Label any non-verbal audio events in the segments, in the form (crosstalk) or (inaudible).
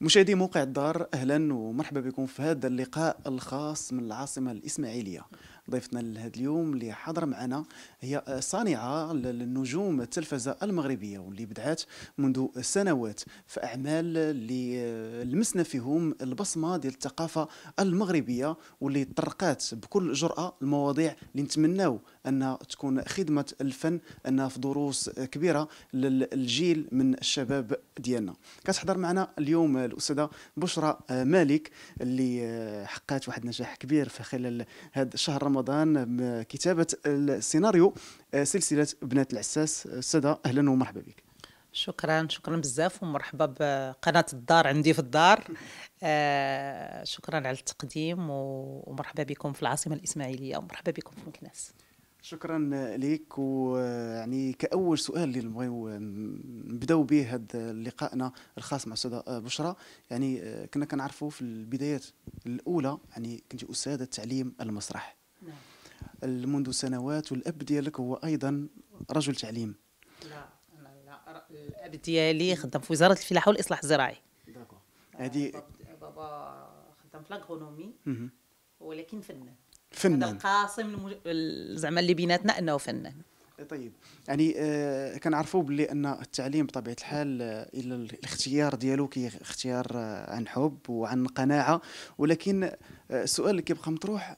مشاهدي موقع الدار اهلا ومرحبا بكم في هذا اللقاء الخاص من العاصمه الاسماعيليه ضيفتنا لهذا اليوم اللي حاضره معنا هي صانعه للنجوم التلفزه المغربيه واللي بدعات منذ سنوات في اعمال اللي لمسنا فيهم البصمه ديال الثقافه المغربيه واللي طرقات بكل جراه المواضيع اللي نتمناو ان تكون خدمه الفن انها في دروس كبيره للجيل من الشباب ديالنا كتحضر معنا اليوم الاستاذه بشرى مالك اللي حققت واحد النجاح كبير في خلال هذا الشهر رمضان رمضان كتابه السيناريو آه، سلسله بنات العساس آه، سدى اهلا ومرحبا بك شكرا شكرا بزاف ومرحبا بقناه الدار عندي في الدار آه، شكرا على التقديم ومرحبا بكم في العاصمه الاسماعيليه ومرحبا بكم في مكناس شكرا لك ويعني كاول سؤال اللي نبغيو نبداو به هذا لقائنا الخاص مع استاذه بشرى يعني كنا كنعرفوا في البدايات الاولى يعني كنت استاذه تعليم المسرح منذ سنوات والاب ديالك هو ايضا رجل تعليم لا انا لا الاب ديالي خدام في وزاره الفلاحه والاصلاح الزراعي داكو هذه بابا خدام في لاغرونومي ولكن فنان فنان هذا القاسم زعما اللي بيناتنا انه فنان طيب يعني آه كنعرفوا بلي ان التعليم بطبيعه الحال آه الاختيار ديالو كي اختيار آه عن حب وعن قناعه ولكن السؤال آه، اللي كيبقى مطروح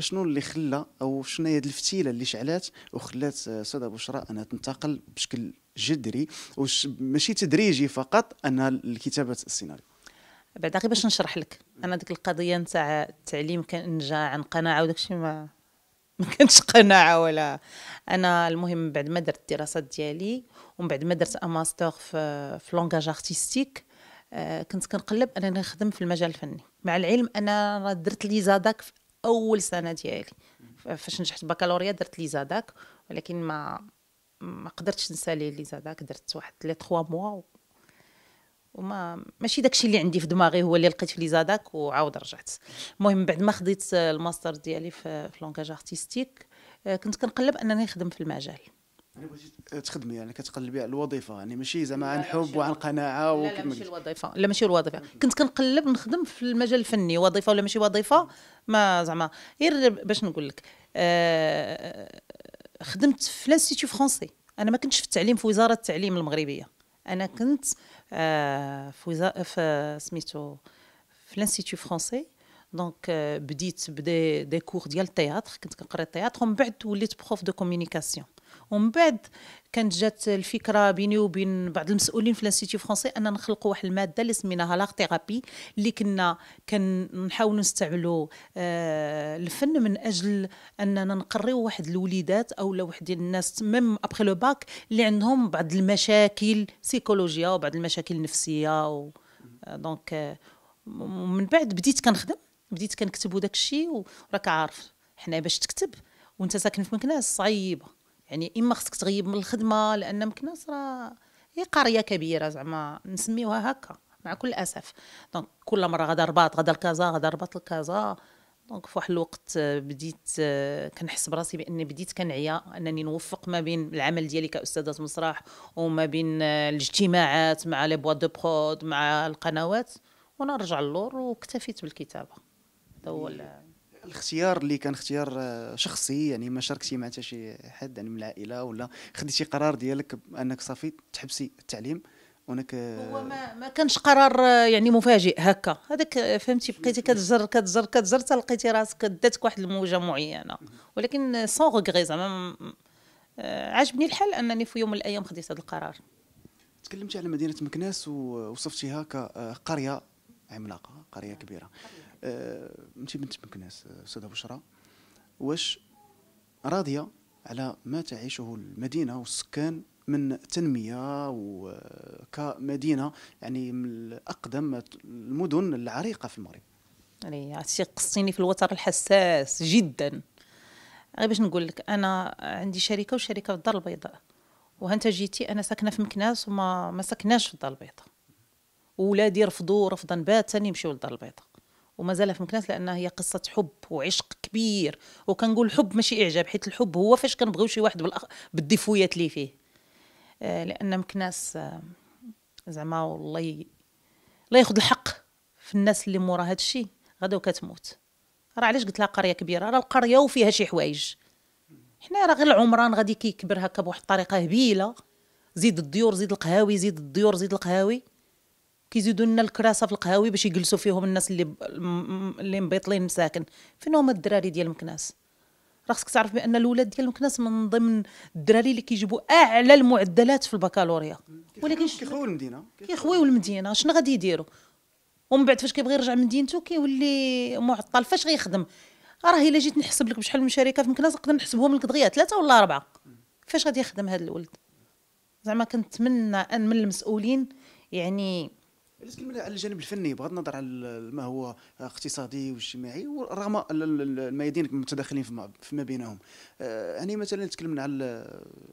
شنو اللي خلى او شنو هي الفتيله اللي شعلات وخلات صدى آه، بشرى انها تنتقل بشكل جذري ماشي تدريجي فقط انها لكتابه السيناريو بعدا غير باش نشرح لك انا ديك القضيه نتاع التعليم كان جا عن قناعه وداك الشيء ما ما كانتش قناعه ولا انا المهم بعد ما درت الدراسات ديالي ومن بعد ما درت ماستر في في لونغاج ارتستيك آه، كنت كنقلب انني نخدم في المجال الفني مع العلم انا درت لي زاداك في اول سنه ديالي فاش نجحت بكالوريا درت لي زاداك ولكن ما ما قدرتش نسالي لي زاداك درت واحد لي 3 موا وما ماشي داكشي اللي عندي في دماغي هو اللي لقيت في لي زاداك وعاود رجعت المهم بعد ما خديت الماستر ديالي في, في لونكاج ارتستيك آه، كنت كنقلب انني نخدم في المجال يعني تخدمي يعني كتقلبي على الوظيفه يعني ماشي زعما عن حب وعن قناعه لا لا ماشي الوظيفه لا ماشي الوظيفه كنت كنقلب نخدم في المجال الفني وظيفه ولا ماشي وظيفه ما زعما غير باش نقول لك آه خدمت في لانستيتو فرونسي انا ما كنتش في التعليم في وزاره التعليم المغربيه انا كنت آه في وزاره في سميتو في لانستيتو فرونسي دونك euh، بديت بدي دي كور ديال التياتر كنت كنقري التياتر ومن بعد وليت بروف دو كومونيكاسيون ومن بعد كانت جات الفكره بيني وبين بعض المسؤولين في لانسيتي فرونسي اننا نخلقوا واحد الماده اللي سميناها لاغ تيرابي اللي كنا كنحاولوا نستعملوا آه، الفن من اجل اننا نقريو واحد الوليدات او واحد الناس ميم ابخي لو باك اللي عندهم بعض المشاكل سيكولوجيه وبعض المشاكل النفسيه و دونك آه، آه، ومن بعد بديت كنخدم بديت كنكتب وداك الشيء وراك عارف حنا باش تكتب وانت ساكن في مكناس صعيبه يعني اما خصك تغيب من الخدمه لان مكناس راه هي قريه كبيره زعما نسميوها هكا مع كل الاسف دونك كل مره غدا رباط غدا لكازا غدا رباط لكازا دونك في واحد الوقت بديت كنحس براسي باني بديت كنعيا انني نوفق ما بين العمل ديالي كاستاذه مسرح وما بين الاجتماعات مع لي بوا دو برود مع القنوات وانا رجع للور واكتفيت بالكتابه هذا هو إيه. الاختيار اللي كان اختيار آه، شخصي يعني ما شاركتي مع حتى شي حد يعني من العائله ولا خديتي قرار ديالك بانك صافي تحبسي التعليم وانك آه، هو ما ما كانش قرار آه، يعني مفاجئ هكا هذاك فهمتي بقيتي كتجر كتجر كتجر تلقيتي راسك داتك واحد الموجه معينه ولكن سون غوغري زعما عجبني الحال انني في يوم من الايام خديت هذا القرار تكلمتي على مدينه مكناس ووصفتيها كقريه عملاقه قريه نعم. كبيره آه، انت بنت مكناس آه، استاذه بشرى واش راضيه على ما تعيشه المدينه والسكان من تنميه وكمدينه آه، يعني من اقدم المدن العريقه في المغرب يعني عرفتي قصتيني في الوتر الحساس جدا غير باش نقول لك انا عندي شركه وشركه في الدار البيضاء وهانت جيتي انا ساكنه في مكناس وما ما ساكناش في الدار البيضاء ولادي رفضوا رفضا باتا يمشيوا للدار البيضاء وما زال في مكناس لانها هي قصه حب وعشق كبير وكنقول الحب ماشي اعجاب حيت الحب هو فاش كنبغيو شي واحد بالديفويات اللي فيه آه، لان مكناس آه، زعما والله الله ياخذ الحق في الناس اللي مورا هذا الشيء غدا وكتموت راه علاش قلت لها قريه كبيره راه القريه وفيها شي حوايج حنا راه غير العمران غادي كيكبر هكا بواحد الطريقه هبيله زيد الديور زيد القهاوي زيد الديور زيد القهاوي كيزيدوا لنا الكراسه في القهاوي باش يجلسوا فيهم الناس اللي ب... اللي مبيطلين مساكن فين هما الدراري ديال مكناس راه خصك تعرف بان الاولاد ديال مكناس من ضمن الدراري اللي كيجيبوا اعلى المعدلات في البكالوريا ولكن كيخويو المدينه كيخويو المدينه شنو غادي يديروا ومن بعد فاش كيبغي يرجع مدينته كيولي معطل فاش غيخدم راه الا جيت نحسب لك بشحال من شركه في مكناس نقدر نحسبهم لك دغيا ثلاثه ولا اربعه فاش غادي يخدم هذا الولد زعما كنتمنى ان من المسؤولين يعني علاش كلمه على الجانب الفني بغض النظر على ما هو اقتصادي واجتماعي رغم الميادين متداخلين فيما بينهم يعني مثلا تكلمنا على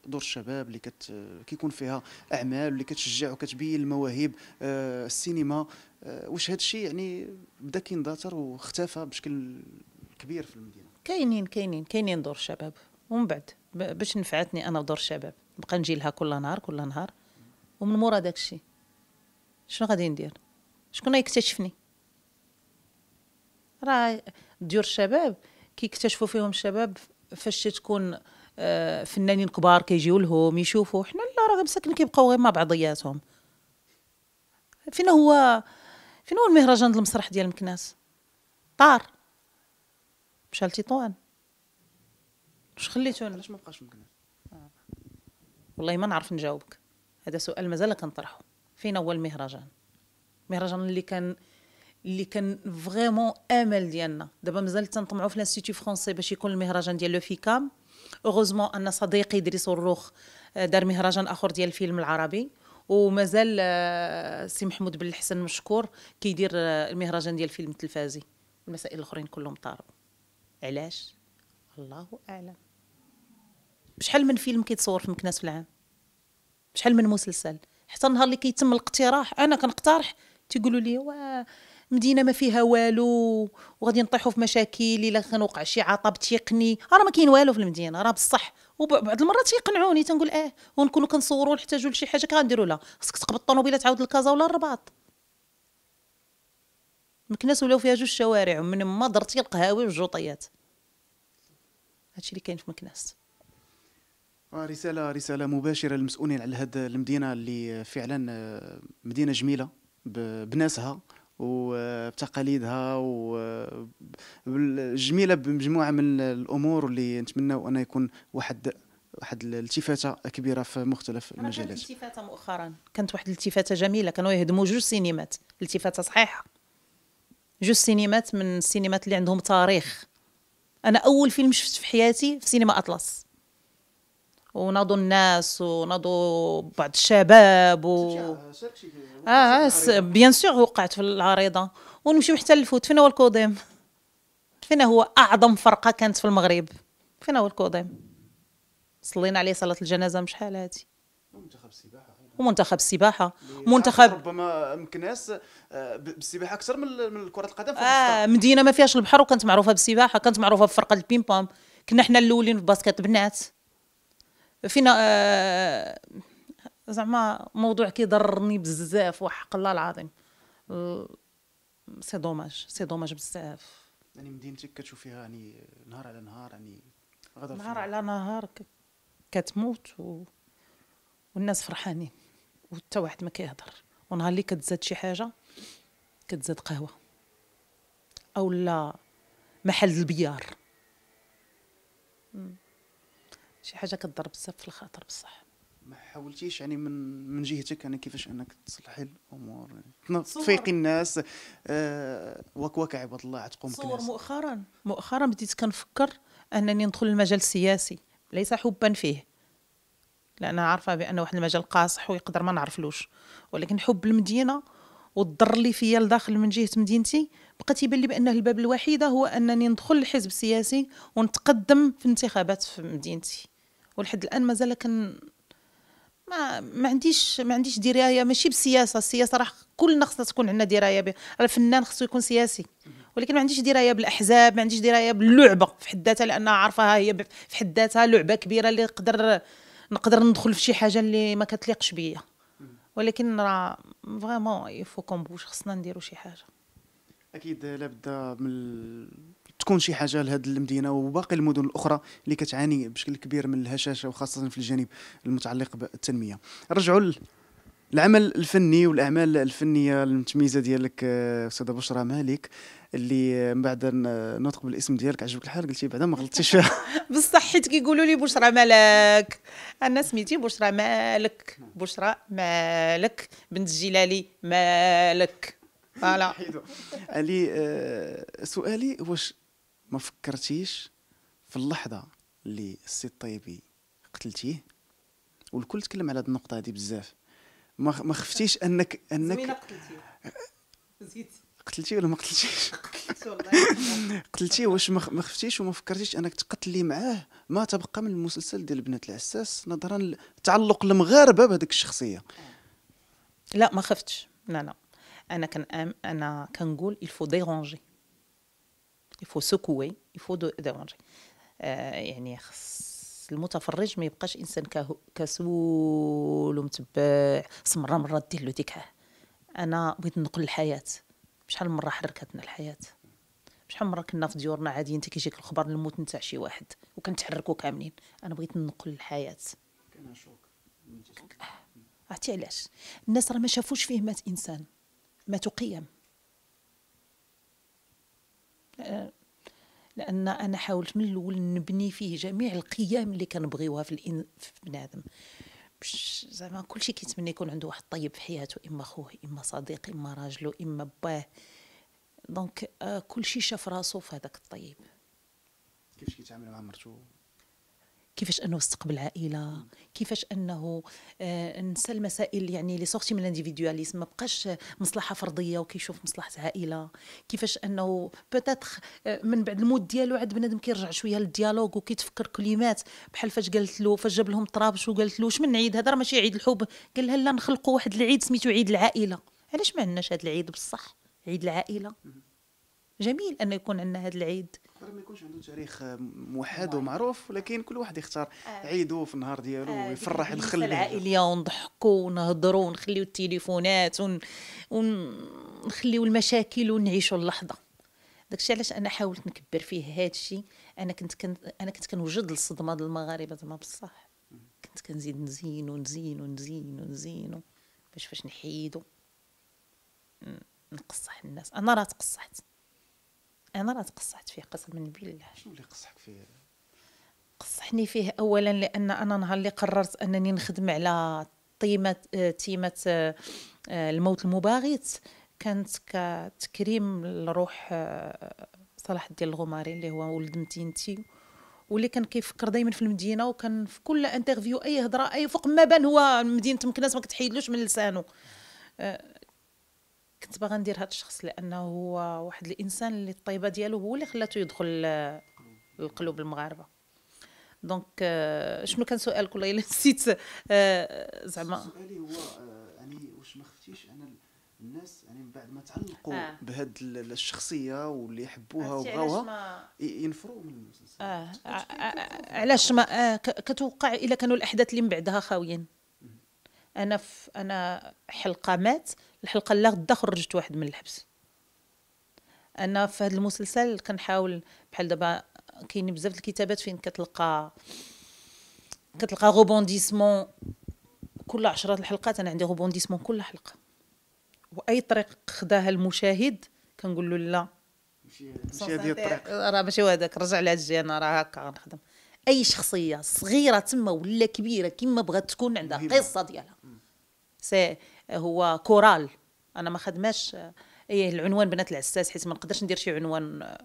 دور الشباب اللي كت كيكون فيها اعمال اللي كتشجع وكتبين المواهب آه، السينما آه، واش هذا الشيء يعني بدا كينضاتر واختفى بشكل كبير في المدينه كاينين كاينين كاينين دور الشباب ومن بعد باش نفعتني انا دور الشباب نبقى نجي لها كل نهار كل نهار ومن مورا داك الشيء شنو غادي ندير شكون يكتشفني راه ديور الشباب كيكتشفوا فيهم الشباب فاش تكون آه، فنانين كبار كيجيو لهم يشوفوا حنا لا راه مساكن كيبقاو غير مع بعضياتهم فين هو فين هو المهرجان ديال المسرح ديال مكناس طار مشى لتطوان واش خليتو علاش ما بقاش مكناس والله ما نعرف نجاوبك هذا سؤال مازال كنطرحه فين هو المهرجان المهرجان اللي كان اللي كان فريمون امل ديالنا دابا مازال تنطمعوا في لانستيتي فرونسي باش يكون المهرجان ديال لو فيكام اوغوزمون ان صديقي ادريس الروخ آه، دار مهرجان اخر ديال الفيلم العربي ومازال آه، سي محمود بن الحسن مشكور كيدير آه، المهرجان ديال الفيلم التلفازي المسائل الاخرين كلهم طاروا علاش الله اعلم بشحال من فيلم كيتصور في مكناس في العام بشحال من مسلسل حتى النهار اللي كيتم الاقتراح انا كنقترح تيقولوا لي واه مدينه ما فيها والو وغادي نطيحوا في مشاكل الا وقع شي عطب تقني راه ما كاين والو في المدينه راه بصح وبعض المرات تيقنعوني تنقول اه ونكونوا كنصوروا نحتاجوا لشي حاجه كنديروا لها خصك تقبض الطوموبيله تعاود لكازا ولا الرباط مكناس ولاو فيها جوج شوارع ومن ما درتي القهاوي والجوطيات هادشي اللي كاين في مكناس رساله رساله مباشره للمسؤولين على هذه المدينه اللي فعلا آه، مدينه جميله بناسها وبتقاليدها وجميله بمجموعه من الامور اللي نتمنى ان يكون واحد واحد الالتفاته كبيره في مختلف المجالات كانت التفاته مؤخرا كانت واحد الالتفاته جميله كانوا يهدموا جوج سينمات التفاته صحيحه جوج سينمات من السينمات اللي عندهم تاريخ انا اول فيلم شفت في حياتي في سينما اطلس ونضوا الناس ونضوا بعض الشباب و اه, آه،, آه، بيان سور وقعت في العريضه ونمشيو حتى للفوت فين هو الكوديم فين هو اعظم فرقه كانت في المغرب فين هو الكوديم صلينا عليه صلاه الجنازه مش شحال هادي منتخب السباحه ومنتخب السباحه منتخب ربما مكناس آه، بالسباحه اكثر من كره القدم في اه مدينه ما فيهاش البحر وكانت معروفه بالسباحه كانت معروفه بفرقه البيم بام كنا حنا الاولين في باسكت بنات فينا آه، زعما موضوع كيضرني بزاف وحق الله العظيم سي دوماج سي دوماج بزاف يعني مدينتك كتشوفيها يعني نهار على نهار يعني غدر نهار على نهار كتموت و... والناس فرحانين وحتى واحد ما كيهضر ونهار اللي كتزاد شي حاجه كتزاد قهوه اولا محل البيار شي حاجه كضرب بزاف في الخاطر بصح ما حاولتيش يعني من من جهتك يعني كيفاش انك تصلحي الامور يعني تفيقي الناس آه واك واك عباد الله عتقوم صور مؤخرا مؤخرا بديت كنفكر انني ندخل المجال السياسي ليس حبا فيه لان عارفه بان واحد المجال قاصح ويقدر ما نعرفلوش ولكن حب المدينه والضر اللي فيا لداخل من جهه مدينتي بقى تيبان لي بانه الباب الوحيد هو انني ندخل الحزب السياسي ونتقدم في انتخابات في مدينتي ولحد الان مازال كن ما ما عنديش ما عنديش درايه ماشي بالسياسه السياسه راه كلنا خصنا تكون عندنا درايه بها الفنان خصو يكون سياسي ولكن ما عنديش درايه بالاحزاب ما عنديش درايه باللعبه في حد ذاتها لانها عارفاها هي في حد ذاتها لعبه كبيره اللي نقدر نقدر ندخل في شي حاجه اللي ما كتليقش بيا ولكن راه فريمون يفو كومبوش خصنا نديرو شي حاجه اكيد لابد من تكون شي حاجه لهذه المدينه وباقي المدن الاخرى اللي كتعاني بشكل كبير من الهشاشه وخاصه في الجانب المتعلق بالتنميه رجعوا العمل الفني والاعمال الفنيه المتميزه ديالك آه، استاذه بشرى مالك اللي من بعد نطق بالاسم ديالك عجبك الحال قلتي بعدا ما غلطتيش فيها (laughs) (laughs) بصح حيت كيقولوا لي بشرى مالك انا سميتي بشرى مالك بشرى مالك بنت جلالي مالك فوالا علي آه، سؤالي واش ما فكرتيش في اللحظه اللي السيد الطيبي قتلتيه والكل تكلم على هذه النقطه هذه بزاف ما ما خفتيش انك انك قتلتيه قتلتي ولا ما قتلتيش (laughs) قتلتي (laughs) واش ما خفتيش وما فكرتيش انك تقتلي معاه ما تبقى من المسلسل ديال بنات العساس نظرا لتعلق المغاربه بهذيك الشخصيه لا ما خفتش لا لا انا كان انا كنقول الفو ديرونجي il faut secouer il faut euh, يعني خص المتفرج ما يبقاش انسان كسول ومتبع مره مره دير له ديك انا بغيت نقل الحياه شحال مره حركتنا الحياه شحال مره كنا في ديورنا عادي انت كيجيك الخبر الموت نتاع شي واحد وكنتحركوا كاملين انا بغيت نقل الحياه أه. عرفتي علاش الناس راه ما شافوش فيه مات انسان ماتوا قيم لان انا حاولت من الاول نبني فيه جميع القيم اللي كنبغيوها في الإن... في بنادم باش زعما كلشي كيتمنى يكون عنده واحد طيب في حياته اما خوه اما صديق اما راجله اما باه دونك آه كلشي شاف راسو في هذاك الطيب كيفاش كيتعامل مع مرتو كيفاش انه استقبل عائله كيفاش انه آه، نسى المسائل يعني اللي سورتي من الانديفيدواليزم ما بقاش مصلحه فرديه وكيشوف مصلحه عائله كيفاش انه بتاتخ آه، من بعد الموت ديالو عاد بنادم كيرجع شويه للديالوج وكيتفكر كلمات بحال فاش قالت له فاش جاب لهم طرابش وقالت له شمن عيد هذا راه ماشي عيد الحب قال لها لا نخلقوا واحد العيد سميتو عيد العائله علاش ما عندناش هذا العيد بصح عيد العائله جميل انه يكون عندنا هذا العيد يقدر ما يكونش عنده تاريخ آه، موحد ومعروف ولكن كل واحد يختار آه. عيدو في النهار ديالو ويفرح الخل العائليه ونضحكوا ونهضروا ونخليو التليفونات ونخليو المشاكل ونعيشوا اللحظه داكشي علاش انا حاولت نكبر فيه هذا الشيء انا كنت كن انا كنت كنوجد الصدمه ديال المغاربه زعما بصح كنت كنزيد نزين ونزين ونزين ونزين باش فاش نحيدو نقصح الناس انا راه تقصحت انا راه تقصحت فيه قسما بالله شنو اللي قصحك فيه قصحني فيه اولا لان انا نهار اللي قررت انني نخدم على طيمه تيمه آه، الموت المباغت كانت كتكريم لروح آه، صلاح الدين الغماري اللي هو ولد مدينتي واللي كان كيفكر دائما في المدينه وكان في كل انترفيو اي هضره اي فوق ما بان هو مدينه مكناس ما كتحيدلوش من لسانه آه، كنت باغا ندير هذا الشخص لانه هو واحد الانسان اللي الطيبه ديالو هو اللي خلاته يدخل آه، القلوب المغاربه دونك euh، شنو كان سؤالك والله الا (laughs) نسيت آه، زعما سؤالي هو يعني واش ما خفتيش انا الناس يعني من بعد ما تعلقوا آه. بهاد الشخصيه واللي يحبوها وبغاوها ينفروا من المسلسل علاش ما كتوقع الا كانوا الاحداث اللي من بعدها خاويين انا ف... انا حلقه مات الحلقه اللي غدا خرجت واحد من الحبس انا في هذا المسلسل كنحاول بحال دابا كاينين بزاف الكتابات فين كتلقى كتلقى غوبونديسمون كل عشرات الحلقات انا عندي غوبونديسمون كل حلقه واي طريق خداها المشاهد كنقول له لا ماشي هذه الطريق راه ماشي هذاك رجع لهاد الجهه انا راه هكا غنخدم اي شخصيه صغيره تما ولا كبيره كما بغات تكون عندها قصه ديالها سي هو كورال انا ما خدماش ايه العنوان بنات العساس حيت ما نقدرش ندير شي عنوان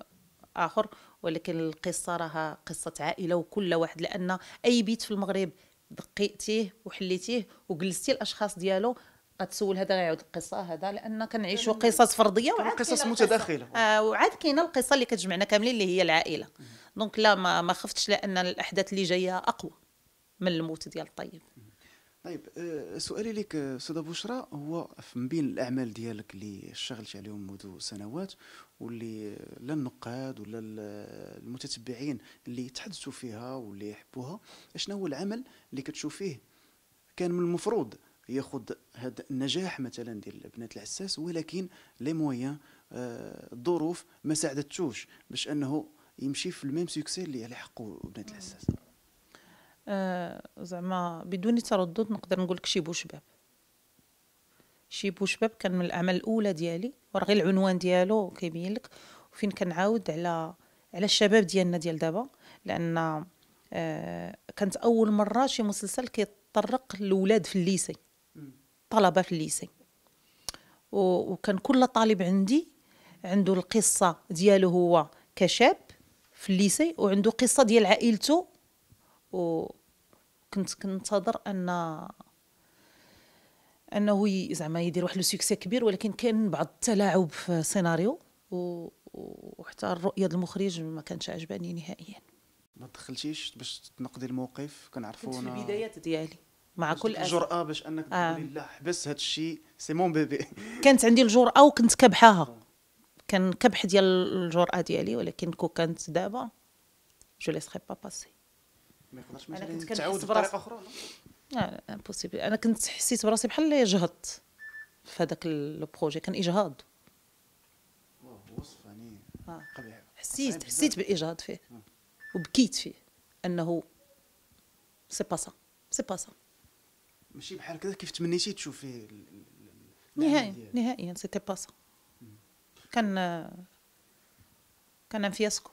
اخر ولكن القصه راها قصه عائله وكل واحد لان اي بيت في المغرب دقيتيه وحليتيه وجلستي الاشخاص ديالو غتسول هذا غيعود القصه هذا لان كنعيشوا قصص فرديه وعاد قصص متداخله آه وعاد كاينه القصه اللي كتجمعنا كاملين اللي هي العائله دونك لا ما, ما خفتش لان الاحداث اللي جايه اقوى من الموت ديال الطيب طيب آه، سؤالي لك آه، استاذه بشرى هو من بين الاعمال ديالك اللي اشتغلت عليهم منذ سنوات واللي لا النقاد ولا المتتبعين اللي تحدثوا فيها واللي يحبوها شنو هو العمل اللي كتشوفيه كان من المفروض ياخذ هذا النجاح مثلا ديال بنات العساس ولكن لي مويان آه، الظروف ما ساعدتوش باش انه يمشي في الميم سوكسي اللي حقه بنات العساس آه، زعما بدون تردد نقدر نقول لك شي بوشباب شي بوشباب كان من الاعمال الاولى ديالي وراه غير العنوان ديالو كيبين لك وفين كنعاود على على الشباب ديالنا ديال دابا لان آه كانت اول مره شي مسلسل كيتطرق للولاد في الليسي طلبه في الليسي وكان كل طالب عندي عنده القصه ديالو هو كشاب في الليسي وعنده قصه ديال عائلته وكنت كنتظر ان انه زعما يدير واحد لو سيكسي كبير ولكن كان بعض التلاعب في السيناريو وحتى الرؤيه المخرج ما كانتش عجباني نهائيا ما دخلتيش باش تنقدي الموقف كنعرفوا كنت في البدايات ديالي مع كل الجرأة باش انك آه. تقولي لا حبس هذا الشيء سي مون بيبي (laughs) كانت عندي الجرأة وكنت كبحاها آه. كان كبح ديال الجرأة ديالي ولكن كو كانت دابا جو ليسخي با باسي ما يقدرش مثلا تعاود بطريقه اخرى لا لا انا كنت حسيت براسي بحال اللي جهضت في هذاك لو بروجي كان اجهاض وصف يعني قبيح حسيت حسيت بالاجهاض فيه وبكيت فيه انه سي با سا سي با سا ماشي بحال كذا كيف تمنيتي تشوفي نهائيا نهائيا سيتي با سا كان كان فياسكو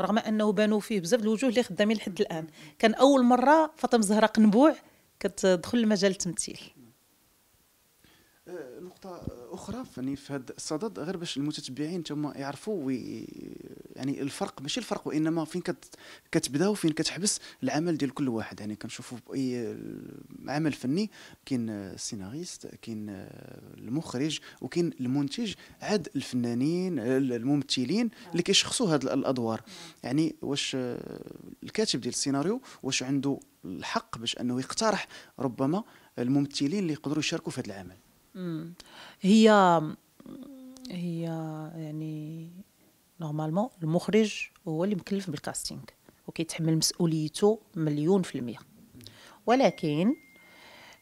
رغم انه بانوا فيه بزاف الوجوه اللي خدامين لحد الان كان اول مره فاطمه زهراء قنبوع كتدخل لمجال التمثيل أه، نقطه اخرى يعني في هذا الصدد غير باش المتتبعين تما يعرفوا وي يعني الفرق ماشي الفرق وانما فين كت كتبدا وفين كتحبس العمل ديال كل واحد يعني كنشوفوا باي عمل فني كاين السيناريست كاين المخرج وكاين المنتج عاد الفنانين الممثلين اللي كيشخصوا هاد الادوار يعني واش الكاتب ديال السيناريو واش عنده الحق باش انه يقترح ربما الممثلين اللي يقدروا يشاركوا في هذا العمل هي هي يعني نورمالمون المخرج هو اللي مكلف بالكاستينغ وكيتحمل مسؤوليته مليون في المية ولكن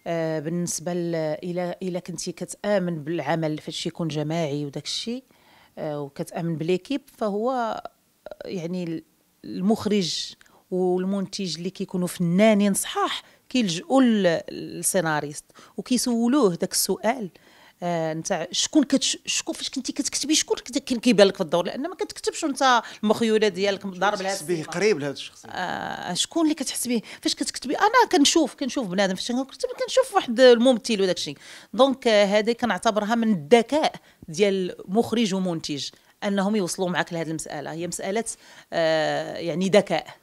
آه، بالنسبه الى الى كنتي كتامن بالعمل فاش يكون جماعي وداك الشيء آه، وكتامن بليكيب فهو آه، يعني المخرج والمنتج اللي كيكونوا فنانين صحاح كيلجؤوا للسيناريست وكيسولوه داك السؤال آه نتاع شكون كتش شكون فاش كنتي كتكتبي شكون كان كيبان لك في الدور لان ما كتكتبش وانت المخيوله ديالك ضارب لها به قريب لهذا الشخص آه شكون اللي كتحس به فاش كتكتبي انا كنشوف كنشوف بنادم فاش كنكتب كنشوف واحد الممثل وداك الشيء دونك آه، هذه آه كنعتبرها من الذكاء ديال مخرج ومنتج انهم يوصلوا معك لهذه المساله هي مساله آه يعني ذكاء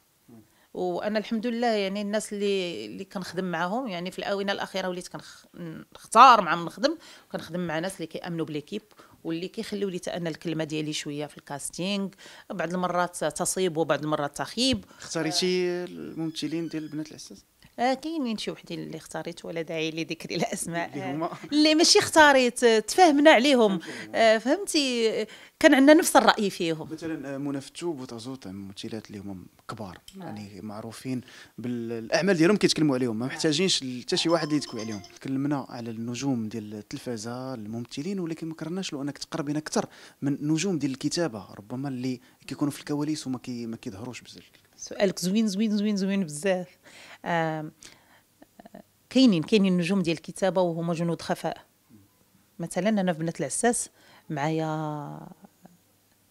وانا الحمد لله يعني الناس اللي اللي كنخدم معاهم يعني في الاونه الاخيره وليت كنختار من نخدم وكنخدم مع ناس اللي كيامنوا بليكيب واللي كيخليو لي انا الكلمه ديالي شويه في الكاستينغ بعض المرات تصيب وبعض المرات تخيب اختاريتي الممثلين ديال بنات العساس آه كاينين شي وحدين اللي اختاريت ولا داعي لذكر الاسماء اللي ماشي اختاريت آه، تفاهمنا عليهم (laughs) آه، فهمتي كان عندنا نفس الراي فيهم مثلا آه، منى فتوب وطازوط ممثلات اللي هما كبار نعم. يعني معروفين بالاعمال ديالهم كيتكلموا عليهم ما محتاجينش حتى شي واحد يتكوي عليهم تكلمنا على النجوم ديال التلفازه الممثلين ولكن ما كرهناش لو انك تقرب اكثر من نجوم ديال الكتابه ربما اللي كيكونوا في الكواليس وما كيظهروش بزاف سؤالك زوين زوين زوين زوين بزاف آه، كاينين كاينين نجوم ديال الكتابه وهما جنود خفاء مثلا انا في بنات العساس معايا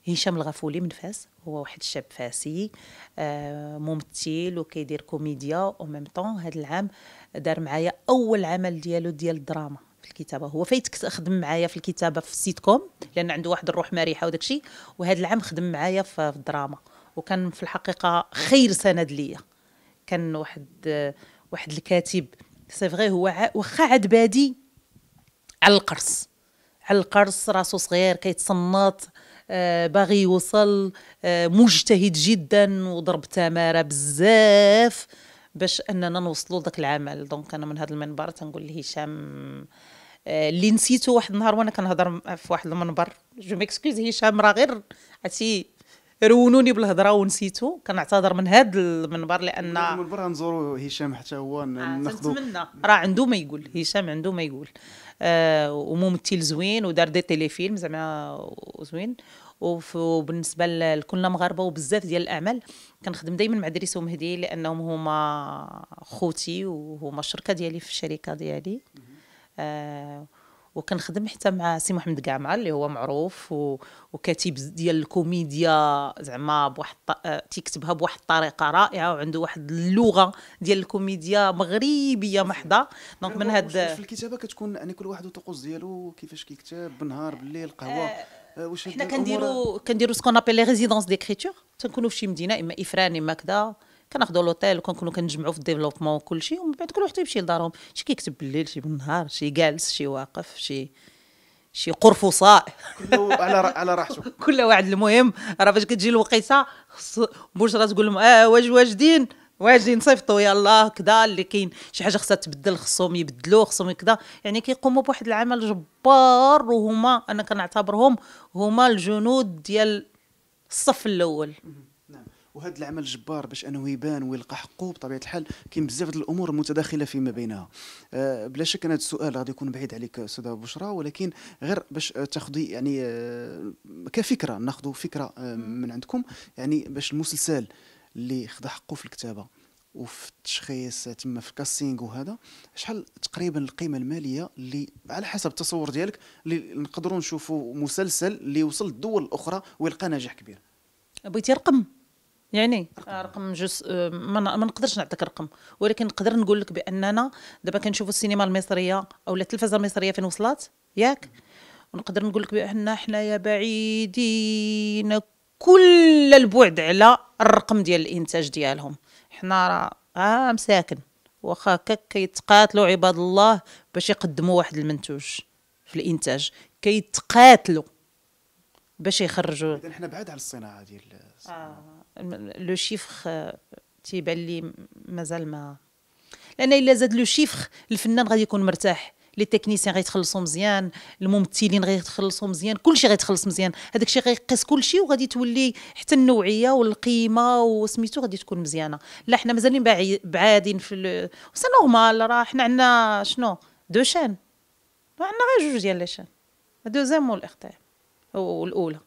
هشام الغفولي من فاس هو واحد الشاب فاسي آه، ممثل وكيدير كوميديا او ميم طون هذا العام دار معايا اول عمل ديالو ديال الدراما في الكتابه هو فايت خدم معايا في الكتابه في السيت كوم لان عنده واحد الروح مريحه وداكشي وهذا العام خدم معايا في الدراما وكان في الحقيقه خير سند ليا كان واحد واحد الكاتب سي فغي هو واخا عاد بادي على القرص على القرص راسو صغير كيتصنط آه باغي يوصل آه مجتهد جدا وضرب تماره بزاف باش اننا نوصلوا لذاك العمل دونك انا من هذا المنبر تنقول لهشام آه، اللي نسيته واحد النهار وانا كنهضر في واحد المنبر جو ميكسكوز هشام راه غير عرفتي رونوني بالهضره ونسيتو كنعتذر من هذا المنبر لان من برا نزورو هشام حتى هو آه، ناخذ راه عنده ما يقول هشام عنده ما يقول آه وممثل زوين ودار دي تيليفيلم زعما زوين وبالنسبه لكلنا مغاربه وبزاف ديال الاعمال كنخدم دائما مع دريس ومهدي لانهم هما خوتي وهما الشركه ديالي في الشركه ديالي آه وكنخدم حتى مع سي محمد كعمر اللي هو معروف و... وكاتب ديال الكوميديا زعما بواحد آه، تيكتبها بواحد الطريقه رائعه وعنده واحد اللغه ديال الكوميديا مغربيه محضه دونك من هاد في الكتابه كتكون يعني كل واحد وطقوس ديالو كيفاش كيكتب بالنهار بالليل قهوه آه، آه، واش حنا كنديروا كنديروا سكون ابي لي ريزيدونس ديكريتور تنكونوا في شي مدينه اما افران اما كذا كناخذوا لوطيل وكنكونوا كنجمعوا في الديفلوبمون وكل شيء ومن بعد كل واحد يمشي لدارهم شي كيكتب بالليل شي بالنهار شي جالس شي واقف شي شي قرفصاء على على راحته (laughs) كل واحد المهم راه فاش كتجي الوقيته بشرى تقول لهم اه واج واجدين واجدين صيفطوا يلا كدا اللي كاين شي حاجه خصها تبدل خصهم يبدلوا خصهم كدا يعني كيقوموا بواحد العمل جبار وهما انا كنعتبرهم هما الجنود ديال الصف الاول وهذا العمل الجبار باش انه يبان ويلقى حقه بطبيعه الحال كاين بزاف ديال الامور المتداخله فيما بينها أه بلا شك ان هذا السؤال غادي يكون بعيد عليك استاذه بشرى ولكن غير باش تاخذي يعني أه كفكره ناخذ فكره أه من عندكم يعني باش المسلسل اللي خذا حقه في الكتابه وفي التشخيص تما في الكاستينغ وهذا شحال تقريبا القيمه الماليه اللي على حسب التصور ديالك اللي نقدروا نشوفوا مسلسل اللي يوصل الدول الاخرى ويلقى نجاح كبير بغيتي رقم يعني آه، رقم جس آه، ما نقدرش نعطيك رقم ولكن نقدر نقول لك باننا دابا كنشوفوا السينما المصريه او التلفزه المصريه فين وصلت ياك ونقدر نقول لك بان حنايا بعيدين كل البعد على الرقم ديال الانتاج ديالهم حنا راه آه مساكن واخا هكاك كيتقاتلوا عباد الله باش يقدموا واحد المنتوج في الانتاج كيتقاتلوا باش يخرجوا اذا حنا بعاد على الصناعه ديال الصناعه آه، لو شيفخ آه، تيبان لي مازال ما لان الا زاد لو شيفخ الفنان غادي يكون مرتاح لي تكنيسيان غيتخلصوا مزيان الممثلين غيتخلصوا مزيان كلشي غيتخلص مزيان هذاك الشيء غيقيس كلشي وغادي تولي حتى النوعيه والقيمه وسميتو غادي تكون مزيانه لا حنا مازالين بعادين في ال... سي نورمال راه حنا عندنا شنو دو شان عندنا غير جوج ديال لي شان دوزيام والاختيار والاولى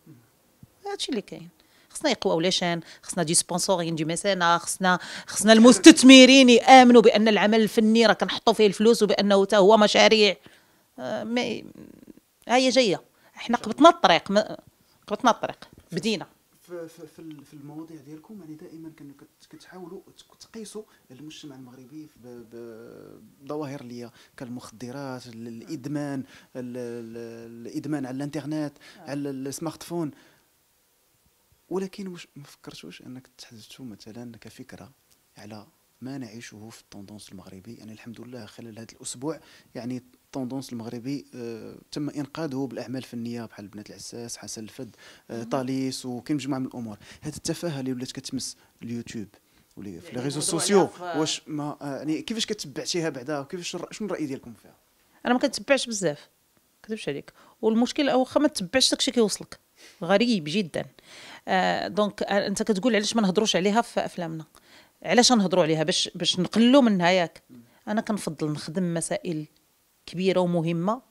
هادشي اللي كاين خصنا ولا شان خصنا دي سبونسورين دي ميسانا خصنا خصنا المستثمرين يامنوا بان العمل الفني راه كنحطوا فيه الفلوس وبانه حتى هو مشاريع آه، ها هي جايه احنا قبطنا الطريق قبطنا الطريق بدينا في في المواضيع ديالكم يعني دائما كتحاولوا تقيسوا المجتمع المغربي بظواهر اللي كالمخدرات الادمان الادمان على الانترنت آه. على السمارت فون ولكن واش ما فكرتوش انك تحدثتوا مثلا كفكره على ما نعيشه في التوندونس المغربي يعني الحمد لله خلال هذا الاسبوع يعني التوندونس المغربي آه، تم انقاذه بالاعمال الفنيه بحال بنات العساس حسن الفد آه، طاليس وكاين مجموعه من الامور هذه التفاهه اللي ولات كتمس اليوتيوب ولي في يعني لي ريزو سوسيو واش ما آه، يعني كيفاش كتبعتيها بعدا وكيفاش شنو الراي ديالكم فيها انا ما كنتبعش بزاف كذبش عليك والمشكل واخا ما تبعش داكشي كيوصلك غريب جدا آه دونك آه انت كتقول علاش ما نهضروش عليها في افلامنا علاش نهضروا عليها باش باش نقلوا منها ياك انا كنفضل نخدم مسائل كبيره ومهمه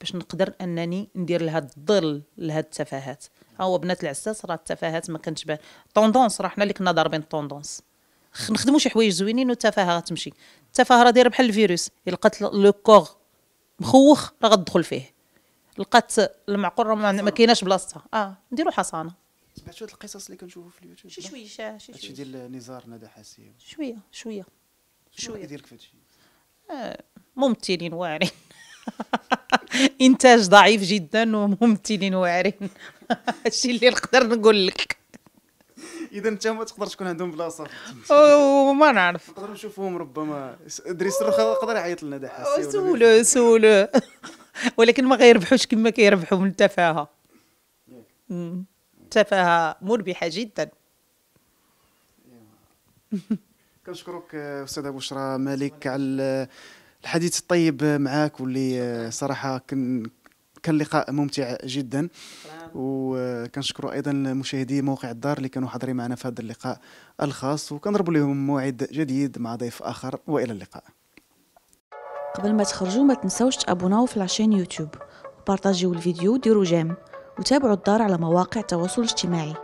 باش نقدر انني ندير لها الظل لهاد التفاهات ها هو بنات العساس راه التفاهات ما كانتش طوندونس راه حنا اللي كنا ضاربين الطوندونس نخدموا شي حوايج زوينين والتفاهه غتمشي التفاهه راه دايره بحال الفيروس لقات لو كوغ مخوخ راه غتدخل فيه لقات المعقول راه ما كايناش بلاصتها اه نديرو حصانه سمعت هاد القصص اللي كنشوفو في اليوتيوب شي شويه شي شويه هادشي ديال نزار ندى حاسيه شويه شويه شويه كيديرك في هادشي آه، ممثلين واعرين (laughs) انتاج ضعيف جدا وممثلين واعرين (laughs) هادشي اللي نقدر نقول لك اذا انت ما تقدر تكون عندهم بلاصه وما نعرف نقدر نشوفهم ربما ادريس الرخا يقدر يعيط لنا دحا سولو سولو (laughs) ولكن ما غيربحوش كما كيربحوا من التفاهه التفاهه مربحه جدا كنشكرك استاذه بشرى مالك على الحديث الطيب معاك واللي صراحه كان كان لقاء ممتع جدا وكنشكروا ايضا مشاهدي موقع الدار اللي كانوا حاضرين معنا في هذا اللقاء الخاص وكنضربوا لهم موعد جديد مع ضيف اخر والى اللقاء قبل ما تخرجوا ما تنساوش تابوناو في لاشين يوتيوب وبارطاجيو الفيديو وديروا جيم وتابعوا الدار على مواقع التواصل الاجتماعي